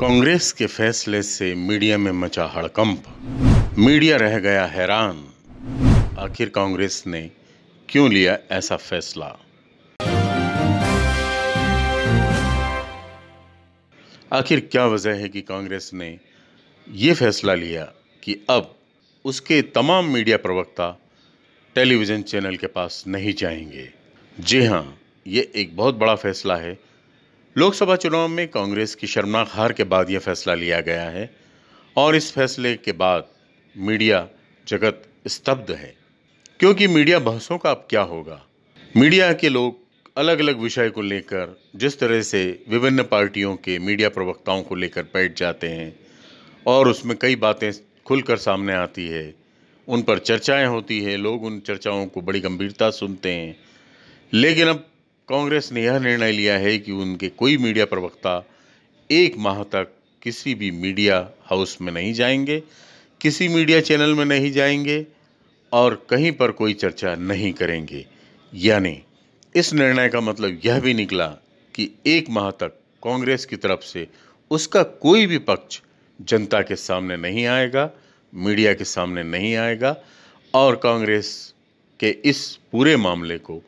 कांग्रेस के फैसले से मीडिया में मचा हड़कंप मीडिया रह गया हैरान आखिर कांग्रेस ने क्यों लिया ऐसा फैसला आखिर क्या वजह है कि कांग्रेस ने यह फैसला लिया कि अब उसके तमाम मीडिया प्रवक्ता टेलीविज़न चैनल के पास नहीं जाएंगे जी हाँ ये एक बहुत बड़ा फैसला है लोकसभा चुनाव में कांग्रेस की शर्मनाक हार के बाद यह फैसला लिया गया है और इस फैसले के बाद मीडिया जगत स्तब्ध है क्योंकि मीडिया बहसों का अब क्या होगा मीडिया के लोग अलग अलग विषय को लेकर जिस तरह से विभिन्न पार्टियों के मीडिया प्रवक्ताओं को लेकर बैठ जाते हैं और उसमें कई बातें खुलकर सामने आती है उन पर चर्चाएं होती है लोग उन चर्चाओं को बड़ी गंभीरता सुनते हैं लेकिन अब कांग्रेस ने यह निर्णय लिया है कि उनके कोई मीडिया प्रवक्ता एक माह तक किसी भी मीडिया हाउस में नहीं जाएंगे किसी मीडिया चैनल में नहीं जाएंगे और कहीं पर कोई चर्चा नहीं करेंगे यानी इस निर्णय का मतलब यह भी निकला कि एक माह तक कांग्रेस की तरफ से उसका कोई भी पक्ष जनता के सामने नहीं आएगा मीडिया के सामने नहीं आएगा और कांग्रेस के इस पूरे मामले को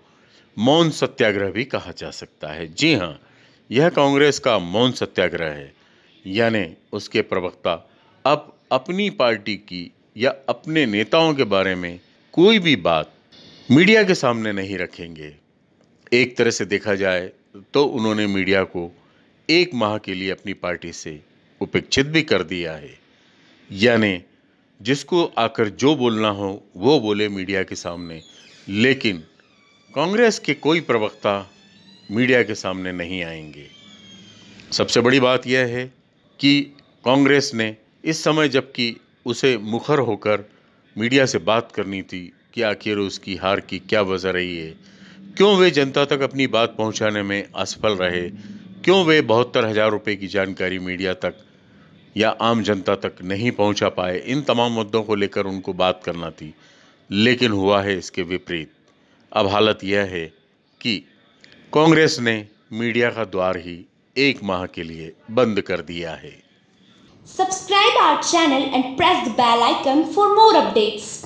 मौन सत्याग्रह भी कहा जा सकता है जी हाँ यह कांग्रेस का मौन सत्याग्रह है यानी उसके प्रवक्ता अब अपनी पार्टी की या अपने नेताओं के बारे में कोई भी बात मीडिया के सामने नहीं रखेंगे एक तरह से देखा जाए तो उन्होंने मीडिया को एक माह के लिए अपनी पार्टी से उपेक्षित भी कर दिया है यानी जिसको आकर जो बोलना हो वो बोले मीडिया के सामने लेकिन कांग्रेस के कोई प्रवक्ता मीडिया के सामने नहीं आएंगे सबसे बड़ी बात यह है कि कांग्रेस ने इस समय जबकि उसे मुखर होकर मीडिया से बात करनी थी कि आखिर उसकी हार की क्या वजह रही है क्यों वे जनता तक अपनी बात पहुंचाने में असफल रहे क्यों वे बहत्तर हज़ार रुपये की जानकारी मीडिया तक या आम जनता तक नहीं पहुंचा पाए इन तमाम मुद्दों को लेकर उनको बात करना थी लेकिन हुआ है इसके विपरीत अब हालत यह है कि कांग्रेस ने मीडिया का द्वार ही एक माह के लिए बंद कर दिया है subscribe our channel and press the bell icon for more updates